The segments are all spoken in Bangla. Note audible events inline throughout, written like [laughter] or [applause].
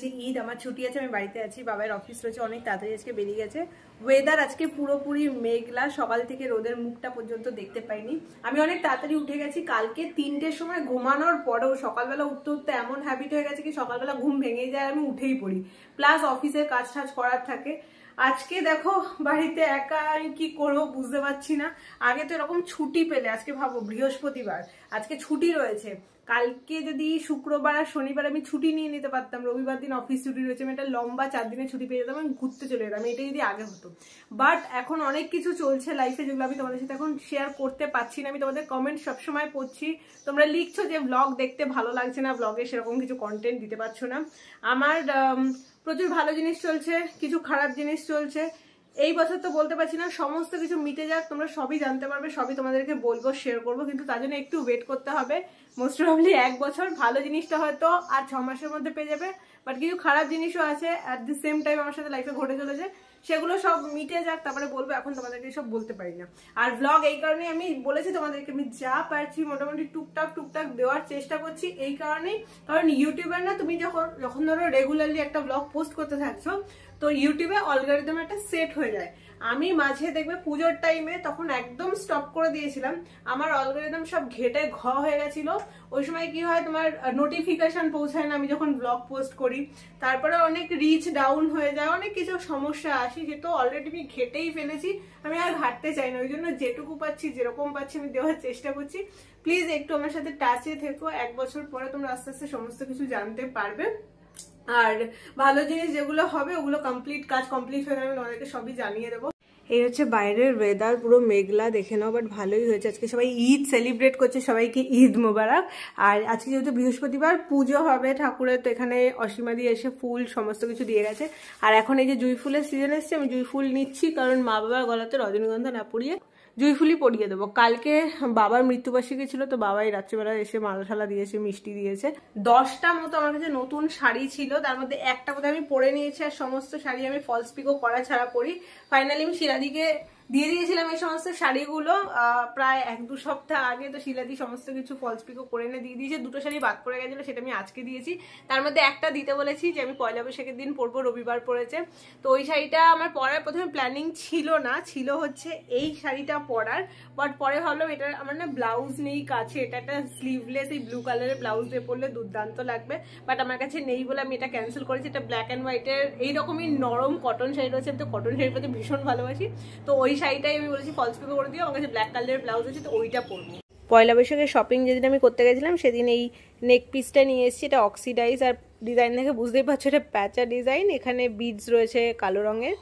হচ্ছে ঈদ আমার ছুটি আছে আমি বাড়িতে আছি বাবার অফিস রয়েছে অনেক তাড়াতাড়ি আজকে বেরিয়ে গেছে ওয়েদার আজকে পুরোপুরি মেঘলা সকাল থেকে রোদের মুখটা পর্যন্ত দেখতে পাইনি আমি অনেক তাড়াতাড়ি উঠে গেছি কালকে তিনটের সময় ঘুমানোর পরেও সকালবেলা উঠতে উঠতে এমন হ্যাবিট হয়ে গেছে কি সকালবেলা ঘুম ভেঙে যায় আমি উঠেই পড়ি প্লাস অফিসের কাজ টাজ করার থাকে আজকে দেখো বাড়িতে একা আমি কি করবো বুঝতে পারছি না আগে তো এরকম ছুটি পেলে আজকে ভাবো বৃহস্পতিবার আজকে ছুটি রয়েছে কালকে যদি শুক্রবার আর শনিবার আমি ছুটি নিয়ে নিতে পারতাম রবিবার দিন অফিস ছুটি রয়েছে আমি একটা লম্বা চার দিনের ছুটি পেয়ে যেতাম আমি ঘুরতে চলে যেতাম এটা যদি আগে হতো বাট এখন অনেক কিছু চলছে লাইফে যেগুলো আমি তোমাদের সাথে এখন শেয়ার করতে পারছি না আমি তোমাদের কমেন্ট সবসময় পড়ছি তোমরা লিখছো যে ব্লগ দেখতে ভালো লাগছে না ব্লগে সেরকম কিছু কন্টেন্ট দিতে পারছো না আমার প্রচুর ভালো জিনিস চলছে কিছু খারাপ জিনিস চলছে এই বছর তো বলতে পারছি না সমস্ত কিছু মিটে যাক তোমরা সবই জানতে পারবে সবই তোমাদেরকে বলবো শেয়ার করবো কিন্তু তার জন্য একটু ওয়েট করতে হবে মোস্ট প্রবলি এক বছর ভালো জিনিসটা হয়তো আর ছ মাসের মধ্যে পেয়ে যাবে বাট কিছু খারাপ জিনিসও আছে অ্যাট দি সেম টাইম আমার সাথে লাইফে ঘটে চলেছে সেগুলো সব মিটে যাক তারপরে বলবো এখন তোমাদেরকে সব বলতে পারি না আর ব্লগ এই কারণে আমি বলেছি তোমাদেরকে আমি যা পারছি মোটামুটি টুকটাক টুকটাক দেওয়ার চেষ্টা করছি এই কারণেই কারণ ইউটিউবে না তুমি যখন যখন ধরো রেগুলারলি একটা ব্লগ পোস্ট করতে থাকছো তো ইউটিউবে অলগারিদম একটা সেট হয়ে যায় আমি মাঝে দেখবে পুজোর টাইমে তখন একদম স্টপ করে দিয়েছিলাম আমার অলগোরিদম সব ঘেটে ঘ হয়ে গেছিল ওই সময় কি হয় তোমার নোটিফিকেশন পৌঁছায় না আমি যখন ব্লগ পোস্ট করি তারপরে অনেক রিচ ডাউন হয়ে যায় অনেক কিছু সমস্যা আসে যেহেতু অলরেডি আমি ঘেটেই ফেলেছি আমি আর ঘাটতে চাই না ওই জন্য যেটুকু পাচ্ছি যেরকম পাচ্ছি আমি দেওয়ার চেষ্টা করছি প্লিজ একটু আমার সাথে টাচে থেকো এক বছর পরে তোমরা আস্তে আস্তে সমস্ত কিছু জানতে পারবে আর ভালো জিনিস যেগুলো হবে ওগুলো কমপ্লিট কাজ কমপ্লিট হয়ে আমি ওনাদেরকে সবই জানিয়ে দেবো এই হচ্ছে বাইরের ওয়েদার পুরো মেঘলা দেখে নাও বাট ভালোই হয়েছে আজকে সবাই ঈদ সেলিব্রেট করছে সবাইকে ঈদ মোবারক আর আজকে যেহেতু বৃহস্পতিবার পুজো হবে ঠাকুরের তো এখানে অসীমা দিয়ে এসে ফুল সমস্ত কিছু দিয়ে গেছে আর এখন এই যে জুই ফুলের সিজন এসছে আমি জুই ফুল নিচ্ছি কারণ মা বাবার গলাতে রজনীগন্ধা না পড়িয়ে জুইফুলি পরিয়ে দেবো কালকে বাবার মৃত্যুবার্ষিকী ছিল তো বাবাই রাত্রিবেলা এসে মালা ঠালা দিয়েছে মিষ্টি দিয়েছে দশটা মতো আমার কাছে নতুন শাড়ি ছিল তার মধ্যে একটা মধ্যে আমি পরে নিয়েছি আর সমস্ত শাড়ি আমি ফলস পিকো করা ছাড়া পরি ফাইনালি আমি সিরাদিকে দিয়ে দিয়েছিলাম এই সমস্ত শাড়িগুলো প্রায় এক দু সপ্তাহ আগে তো শিলাদি সমস্ত কিছু ফলস পিকো করে এনে দিয়ে দিয়েছে দুটো শাড়ি বাদ পড়ে গেছিলো সেটা আমি আজকে দিয়েছি তার মধ্যে একটা দিতে বলেছি যে আমি পয়লা বৈশাখের দিন পরবো রবিবার পড়েছে তো ওই শাড়িটা আমার পরার প্রথমে প্ল্যানিং ছিল না ছিল হচ্ছে এই শাড়িটা পরার বাট পরে ভাবলাম এটা আমার না ব্লাউজ নেই কাছে এটা একটা স্লিভলেস এই ব্লু কালারের ব্লাউজ দিয়ে পরলে দুর্দান্ত লাগবে বাট আমার কাছে নেই বলে আমি এটা ক্যান্সেল করেছি এটা ব্ল্যাক অ্যান্ড হোয়াইটের এইরকমই নরম কটন শাড়ি রয়েছে আমি তো কটন শাড়ির প্রতি ভীষণ ভালোবাসি তো ওই শাড়িটাই আমি বলেছি ফলস পেপে করে দিও আমার কাছে ব্ল্যাক কালারের ব্লাউজ আছে তো ওইটা পরবো পয়লা বৈশাখে শপিং যেদিন আমি করতে গেছিলাম সেদিন এই নেক পিসটা নিয়ে এসেছি এটা অক্সিডাইজ আর ডিজাইন দেখে বুঝতেই পারছো এটা প্যাচা ডিজাইন এখানে বিডস রয়েছে কালো রঙের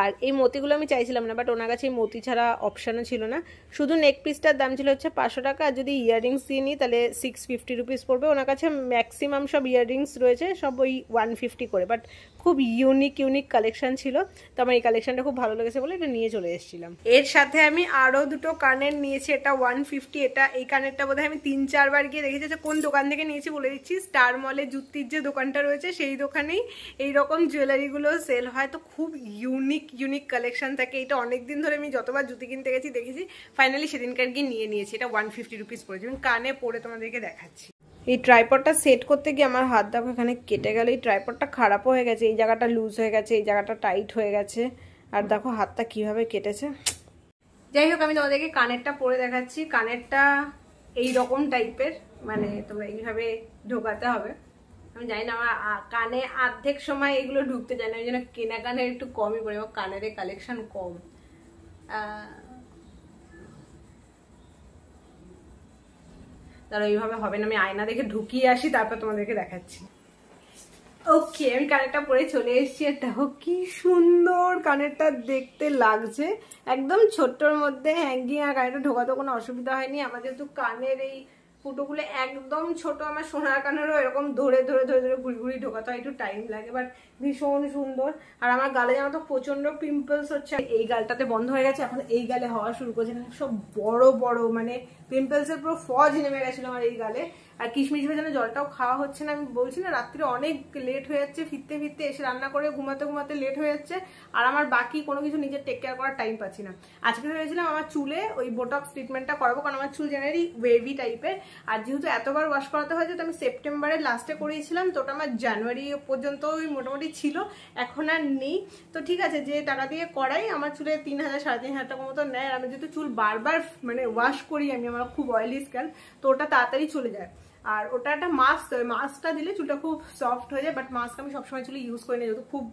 আর এই মতিগুলো আমি চাইছিলাম না বাট ওনার কাছে এই মতি ছাড়া অপশানও ছিল না শুধু নেক পিসটার দাম ছিল হচ্ছে পাঁচশো টাকা আর যদি ইয়াররিংস দিয়ে নিই তাহলে সিক্স ফিফটি রুপিস পড়বে ওনার কাছে ম্যাক্সিমাম সব ইয়াররিংস রয়েছে সব ওই ওয়ান ফিফটি করে বাট খুব ইউনিক ইউনিক কালেকশান ছিল তো আমার এই কালেকশানটা খুব ভালো লেগেছে বলে এটা নিয়ে চলে এসেছিলাম এর সাথে আমি আরও দুটো কানের নিয়েছি এটা ওয়ান ফিফটি এটা এই কানেরটা বোধহয় আমি তিন চারবার গিয়ে দেখেছি যে আচ্ছা, কোন দোকান থেকে নিয়েছি বলে দিচ্ছি স্টার মলে জুতির যে দোকানটা রয়েছে সেই দোকানেই এইরকম জুয়েলারিগুলো সেল হয় তো খুব ইউনিক ইউনিক ইউনিক কালেকশন থাকে এটা অনেক দিন ধরে আমি যতবার জুতি কিনতে গেছি দেখেছি ফাইনালি সেদিনকার গিয়ে নিয়ে নিয়েছি এটা ওয়ান ফিফটি রুপিস পড়েছে এবং কানে পরে তোমাদেরকে দেখাচ্ছি এই ট্রাইপডটা সেট করতে গিয়ে আমার হাত দেখো এখানে কেটে গেল এই ট্রাইপডটা খারাপও হয়ে গেছে এই জায়গাটা লুজ হয়ে গেছে এই জায়গাটা টাইট হয়ে গেছে আর দেখো হাতটা কিভাবে কেটেছে যাই হোক আমি তোমাদেরকে কানেরটা পরে দেখাচ্ছি কানেরটা এই রকম টাইপের মানে তোমরা এইভাবে ঢোকাতে হবে আমি জানি না আমার কানে অর্ধেক সময় এগুলো ঢুকতে চায় না ওই জন্য কেনা কানের একটু কমই পড়ে আমার কানের কালেকশান কম তারা ওইভাবে হবে না আমি আয়না দেখে ঢুকিয়ে আসি তারপর তোমাদেরকে দেখাচ্ছি ওকে আমি কানেরটা পরে চলে এসেছি আর দেখো কি সুন্দর কানেরটা দেখতে লাগছে একদম ছোট্টর মধ্যে হ্যাঙ্গিং আর কানেরটা ঢোকাতে কোনো অসুবিধা হয়নি আমার যেহেতু কানের এই ফুটোগুলো একদম ছোট আমার সোনার কানেরও এরকম ধরে ধরে ধরে ধরে ঘুরি ঘুরি ঢোকাতে হয় একটু টাইম লাগে বাট ভীষণ সুন্দর আর আমার গালে যেন তো প্রচন্ড পিম্পলস হচ্ছে এই গালটাতে বন্ধ হয়ে গেছে এখন এই গালে হওয়া শুরু করেছে মানে সব বড় বড় মানে পিম্পলসের পুরো ফজ নেমে গেছিলো আমার এই গালে আর কিশমিশ ভেজানো জলটাও খাওয়া হচ্ছে না আমি বলছি না রাত্রে অনেক লেট হয়ে যাচ্ছে ফিরতে ফিরতে এসে রান্না করে ঘুমাতে ঘুমাতে লেট হয়ে যাচ্ছে আর আমার বাকি কোনো কিছু নিজের টেক কেয়ার করার টাইম পাচ্ছি না আজকে ভেবেছিলাম আমার চুলে ওই বোটক্স ট্রিটমেন্টটা করাবো কারণ আমার চুল জেনারেলি ওয়েভি টাইপের আর যেহেতু এতবার ওয়াশ করাতে হয় যেহেতু আমি সেপ্টেম্বরের লাস্টে করিয়েছিলাম তো ওটা আমার জানুয়ারি পর্যন্ত ওই মোটামুটি ছিল এখন আর নেই তো ঠিক আছে যে টাকা দিয়ে করাই আমার চুলে তিন হাজার সাড়ে তিন হাজার টাকা মতো নেয় আর আমি যেহেতু চুল বারবার মানে ওয়াশ করি আমি আমার খুব অয়েলি স্ক্যান তো ওটা তাড়াতাড়ি চলে যায় আর ওটা একটা মাস্ক মাস্কটা দিলে চুলটা খুব সফট হয়ে যায় বাট মাস্ক আমি সবসময় চুলে ইউজ করি না যেহেতু খুব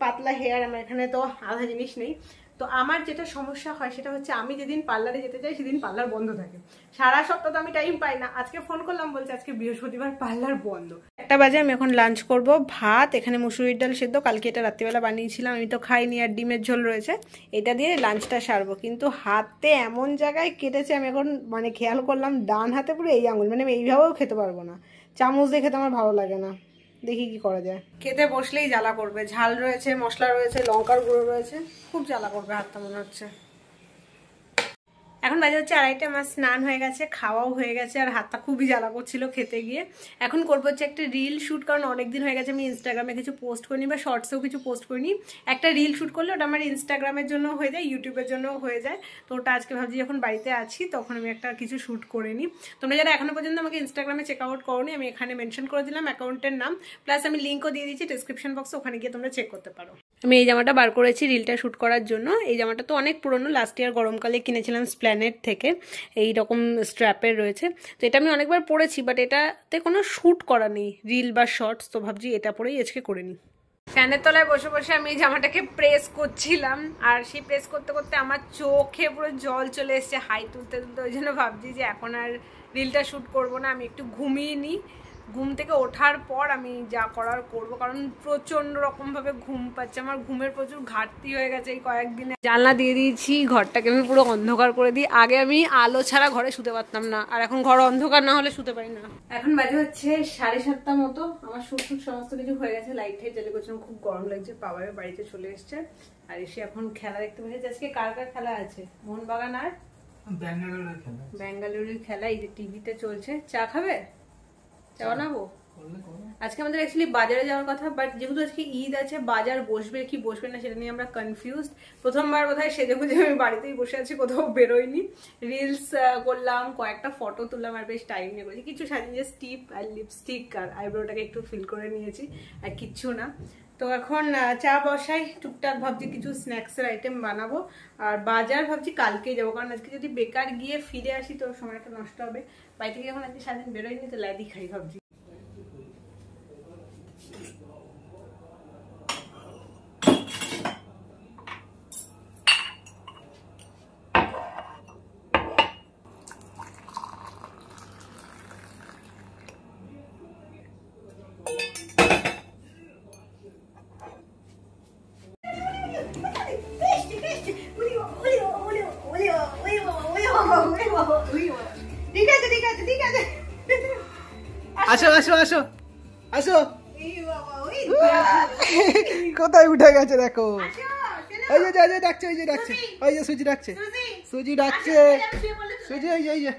পাতলা হেয়ার আমার এখানে তো আধা জিনিস নেই তো আমার যেটা সমস্যা হয় সেটা হচ্ছে আমি যেদিন পার্লারে যেতে চাই সেদিন পার্লার বন্ধ থাকে সারা সপ্তাহ তো আমি টাইম পাই না আজকে ফোন করলাম বলছে আজকে বৃহস্পতিবার পার্লার বন্ধ একটা বাজে আমি এখন লাঞ্চ করব ভাত এখানে মুসুরির ডাল সেদ্ধ কালকে এটা রাত্রিবেলা বানিয়েছিলাম আমি তো খাইনি আর ডিমের ঝোল রয়েছে এটা দিয়ে লাঞ্চটা সারবো কিন্তু হাতে এমন জায়গায় কেটেছে আমি এখন মানে খেয়াল করলাম ডান হাতে পুরো এই আঙুল মানে আমি এইভাবেও খেতে পারবো না চামচ দিয়ে খেতে আমার ভালো লাগে না দেখি কি করা যায় খেতে বসলেই জ্বালা করবে ঝাল রয়েছে মশলা রয়েছে লঙ্কার গুঁড়ো রয়েছে খুব জ্বালা করবে হাতটা মনে হচ্ছে এখন বাজে হচ্ছে আড়াইটা আমার স্নান হয়ে গেছে খাওয়াও হয়ে গেছে আর হাতটা খুবই জ্বালা করছিল খেতে গিয়ে এখন করবো হচ্ছে একটা রিল শ্যুট কারণ অনেক দিন হয়ে গেছে আমি ইনস্টাগ্রামে কিছু পোস্ট করিনি বা শর্টসেও কিছু পোস্ট করিনি একটা রিল শ্যুট করলে ওটা আমার ইনস্টাগ্রামের জন্য হয়ে যায় ইউটিউবের জন্য হয়ে যায় তো ওটা আজকে ভাবছি যখন বাড়িতে আছি তখন আমি একটা কিছু শ্যুট করে নিই তোমরা যারা এখনও পর্যন্ত আমাকে ইনস্টাগ্রামে চেক আউট করোনি আমি এখানে মেনশন করে দিলাম অ্যাকাউন্টের নাম প্লাস আমি লিঙ্কও দিয়ে দিচ্ছি ডিসক্রিপশন বক্সে ওখানে গিয়ে তোমরা চেক করতে পারো আমি এই জামাটা বার করেছি রিলটা শ্যুট করার জন্য এই জামাটা তো অনেক পুরনো লাস্ট ইয়ার গরমকালে কিনেছিলাম স্প্ল্যানেট থেকে এই রকম স্ট্র্যাপের রয়েছে তো এটা আমি অনেকবার পরেছি বাট এটাতে কোনো শ্যুট করা নেই রিল বা শর্টস তো ভাবছি এটা পরেই আজকে করে নিই ফ্যানের তলায় বসে বসে আমি জামাটাকে প্রেস করছিলাম আর সেই প্রেস করতে করতে আমার চোখে পুরো জল চলে এসছে হাই তুলতে তুলতে ওই জন্য ভাবছি যে এখন আর রিলটা শ্যুট করব না আমি একটু ঘুমিয়ে নিই ঘুম থেকে ওঠার পর আমি যা করার করব কারণ প্রচণ্ড রকমভাবে ঘুম পাচ্ছে আমার ঘুমের প্রচুর ঘাটতি হয়ে গেছে এই কয়েকদিনে জানলা দিয়ে দিয়েছি ঘরটাকে আমি পুরো অন্ধকার করে দিই আগে আমি আলো ছাড়া ঘরে শুতে পারতাম না আর এখন ঘর অন্ধকার না হলে শুতে পারি না এখন বাজে হচ্ছে সাড়ে সাতটা মতো আমার সুখ সমস্ত কিছু হয়ে গেছে লাইট ঠাইট জ্বালিয়ে করছিলাম খুব গরম লাগছে পাওয়ারে বাড়িতে চলে এসছে আর এসে এখন খেলা দেখতে পেয়েছে আজকে কার কার খেলা আছে মোহনবাগান আর ব্যাঙ্গালোর খেলা ব্যাঙ্গালোরের খেলা এই যে টিভিতে চলছে চা খাবে Ela na আজকে আমাদের অ্যাকচুয়ালি বাজারে যাওয়ার কথা বাট যেহেতু আজকে ঈদ আছে বাজার বসবে কি বসবে না সেটা নিয়ে আমরা কনফিউজ প্রথমবার বোধ হয় সেজে গুজে আমি বাড়িতেই বসে আছি কোথাও বেরোয়নি রিলস করলাম কয়েকটা ফটো তুললাম আর বেশ টাইম নিয়ে করেছি কিছু সাজিয়ে স্টিপ আর লিপস্টিক আর আইব্রোটাকে একটু ফিল করে নিয়েছি আর কিচ্ছু না তো এখন চা বসাই টুকটাক ভাবছি কিছু স্ন্যাক্সের আইটেম বানাবো আর বাজার ভাবছি কালকেই যাবো কারণ আজকে যদি বেকার গিয়ে ফিরে আসি তো সময়টা নষ্ট হবে বাড়ি থেকে যখন আজকে সারাদিন বেরোয়নি তো ল্যাদি খাই ভাবছি আসো আসো আসো আসো [laughs] কোথায় উঠে গেছে দেখো ওই যে এই যে ডাকছে ওই যে ডাকছে ওই যে সুজি ডাকছে সুজি ডাকছে সুজি ওই যে ওই যে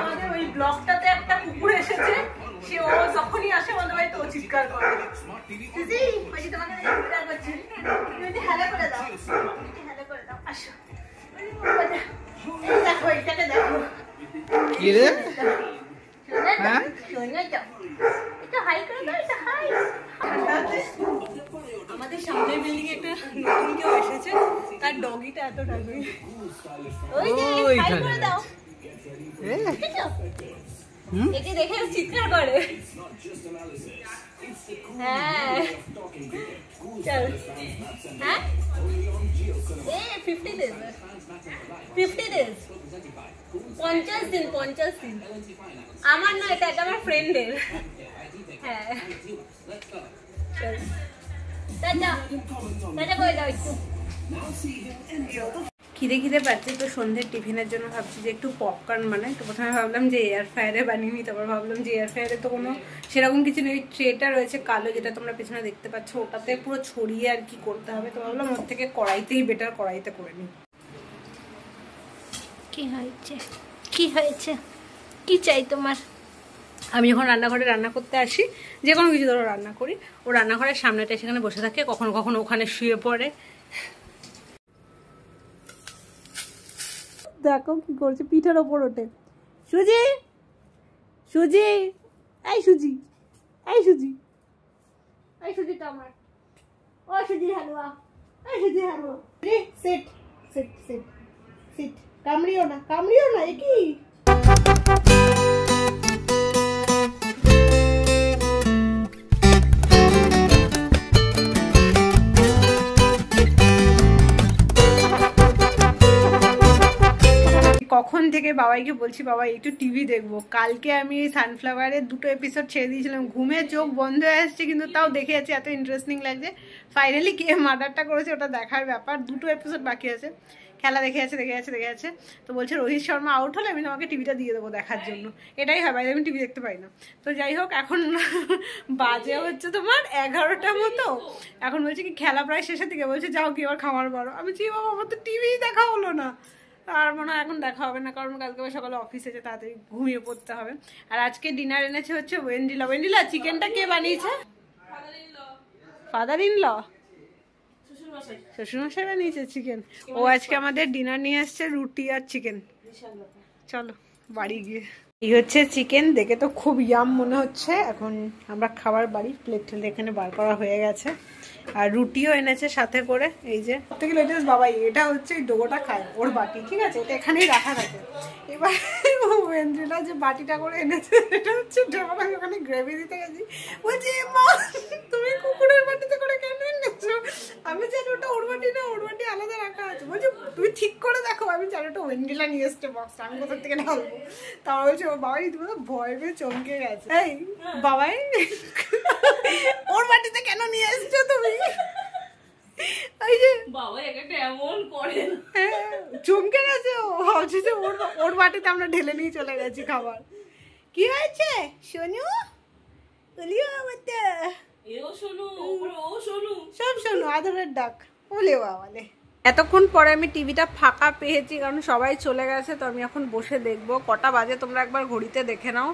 আমাদের ওই একটা কুকুর এসেছে পরিষ্কার করে দিদি ওই তোমাকে পরিষ্কার করছি তুমি একটু করে দাও একটু হ্যালো করে দাও আসো আমাদের সামনে বিল্ডিং একটা নতুন কেউ এসেছে তার ডগিটা এত ডাগি ওই করে দাও এটি দেখে চিৎকার করে হ্যাঁ চল হ্যাঁ এ ফিফটি ডেজ ফিফটি ডেজ পঞ্চাশ দিন পঞ্চাশ দিন আমার না এটা এটা আমার ফ্রেন্ডের হ্যাঁ টাটা টাটা একটু খিদে খিদে পাচ্ছে তো সন্ধ্যের টিফিনের জন্য ভাবছি যে একটু পপকর্ন বানাই তো প্রথমে ভাবলাম যে এয়ার ফায়ারে বানিয়ে নিই তারপর ভাবলাম যে এয়ার ফায়ারে তো কোনো সেরকম কিছু নেই ট্রেটা রয়েছে কালো যেটা তোমরা পিছনে দেখতে পাচ্ছ ওটাতে পুরো ছড়িয়ে আর কি করতে হবে তো ভাবলাম ওর থেকে কড়াইতেই বেটার কড়াইতে করে নিই কি হয়েছে কি হয়েছে কি চাই তোমার আমি যখন রান্নাঘরে রান্না করতে আসি যে কোনো কিছু ধরো রান্না করি ও রান্নাঘরের সামনেটা সেখানে বসে থাকে কখনো কখনো ওখানে শুয়ে পড়ে দেখো কি করছে পিঠের ওপর ওঠে সুজি সুজি এই সুজি এই সুজি এই সুজি আমার ও সুজি হালুয়া এই সুজি হালুয়া রে সেট সেট সেট সিট কামড়িও না কামড়িও না এ কি বাবাইকে বলছি বাবা একটু টিভি দেখবো কালকে আমি এই সানফ্লাওয়ারের দুটো এপিসোড ছেড়ে দিয়েছিলাম ঘুমে চোখ বন্ধ হয়ে আসছে কিন্তু তাও দেখে যাচ্ছে এত ইন্টারেস্টিং লাগছে ফাইনালি কে মার্ডারটা করেছে ওটা দেখার ব্যাপার দুটো এপিসোড বাকি আছে খেলা দেখে আছে দেখে আছে দেখে আছে তো বলছে রোহিত শর্মা আউট হলে আমি তোমাকে টিভিটা দিয়ে দেবো দেখার জন্য এটাই হয় বাইরে আমি টিভি দেখতে পাই না তো যাই হোক এখন [laughs] বাজে হচ্ছে তোমার এগারোটা মতো এখন বলছে কি খেলা প্রায় শেষের দিকে বলছে যাও কি আবার খাওয়ার বারো আমি যে বাবা আমার তো টিভিই দেখা হলো না আর মনে হয় এখন দেখা হবে না কারণ কালকে সকালে অফিসে যে তাড়াতাড়ি ঘুমিয়ে পড়তে হবে আর আজকে ডিনার এনেছে হচ্ছে ওয়েন্ডিলা ওয়েন্ডিলা চিকেনটা কে বানিয়েছে ফাদার ইন ল শ্বশুরমশাই বানিয়েছে চিকেন ও আজকে আমাদের ডিনার নিয়ে আসছে রুটি আর চিকেন চলো বাড়ি গিয়ে এই হচ্ছে চিকেন দেখে তো খুব ইয়াম মনে হচ্ছে এখন আমরা খাবার বাড়ি প্লেট ঠেলে এখানে বার করা হয়ে গেছে আর রুটিও এনেছে সাথে করে এই যে থেকে লেটেস্ট বাবাই এটা হচ্ছে ডোগোটা খায় ওর বাটি ঠিক আছে এটা এখানেই রাখা থাকে এবার ওয়েন্দ্রিলা যে বাটিটা করে এনেছে এটা হচ্ছে ওখানে গ্রেভি দিতে গেছি বলছি মা আমি চারোটা ওয়েন্ডিলা নিয়ে এসছে বক্সটা আমি কোথা থেকে ঢালবো তাও বলছে ও বাবাই তুমি ভয় পেয়ে চমকে গেছে এই বাবাই ওর বাড়িতে কেন নিয়ে এসছো তুমি এই বাবা এমন করে হ্যাঁ, চমকে গেছে ও ভাবছে যে ওর ওর বাটিতে আমরা ঢেলে নিয়ে চলে গেছি খাবার কি হয়েছে সোনু বলিও বাবা সব শোনো আদরের ডাক বলিও বাবা এতক্ষণ পরে আমি টিভিটা ফাঁকা পেয়েছি কারণ সবাই চলে গেছে তো আমি এখন বসে দেখব কটা বাজে তোমরা একবার ঘড়িতে দেখে নাও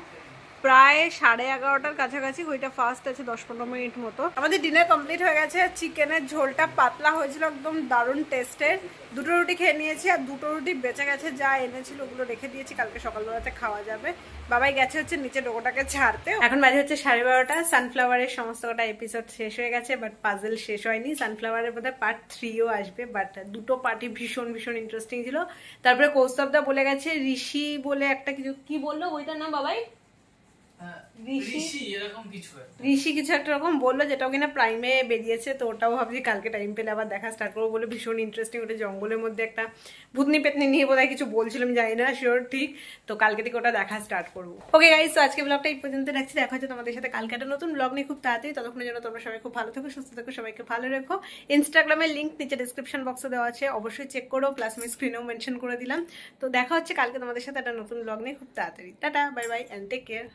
প্রায় সাড়ে এগারোটার কাছাকাছি ওইটা ফার্স্ট আছে দশ পনেরো মিনিট মতো আমাদের ডিনার কমপ্লিট হয়ে গেছে চিকেনের ঝোলটা পাতলা হয়েছিল একদম দারুণ টেস্টের দুটো রুটি খেয়ে নিয়েছি আর দুটো রুটি বেঁচে গেছে যা এনেছিল ওগুলো রেখে দিয়েছি কালকে সকালবেলাতে খাওয়া যাবে বাবাই গেছে হচ্ছে নিচে ডোকোটাকে ছাড়তে এখন বাজে হচ্ছে সাড়ে বারোটা সানফ্লাওয়ারের সমস্ত কটা এপিসোড শেষ হয়ে গেছে বাট পাজেল শেষ হয়নি সানফ্লাওয়ারের হয় পার্ট থ্রিও আসবে বাট দুটো পার্টি ভীষণ ভীষণ ইন্টারেস্টিং ছিল তারপরে কৌস্তবদা বলে গেছে ঋষি বলে একটা কিছু কি বললো ওইটার নাম বাবাই হ্যাঁ, ঋষি কিছু একটা রকম বললো যেটা কিনা প্রাইমে বেরিয়েছে তো ওটাও ভাবছি কালকে টাইম পেলে আবার দেখা স্টার্ট করবো বলে ভীষণ ইন্টারেস্টিং ওটা জঙ্গলের মধ্যে একটা ভুতনি পেতনি নিয়ে বোধহয় কিছু বলছিলাম জানি না শিওর ঠিক তো কালকে থেকে ওটা দেখা স্টার্ট করবো ওকে গাইজ তো আজকে ব্লগটা এই পর্যন্ত রাখছি দেখা হচ্ছে তোমাদের সাথে কালকে একটা নতুন ব্লগ নিয়ে খুব তাড়াতাড়ি ততক্ষণের জন্য তোমরা সবাই খুব ভালো থাকো সুস্থ থাকো সবাইকে ভালো রেখো ইনস্টাগ্রামের লিঙ্ক নিচে ডিসক্রিপশন বক্সে দেওয়া আছে অবশ্যই চেক করো প্লাস আমি স্ক্রিনেও মেনশন করে দিলাম তো দেখা হচ্ছে কালকে তোমাদের সাথে একটা নতুন ব্লগ নিয়ে খুব তাড়াতাড়ি tata bye bye and take care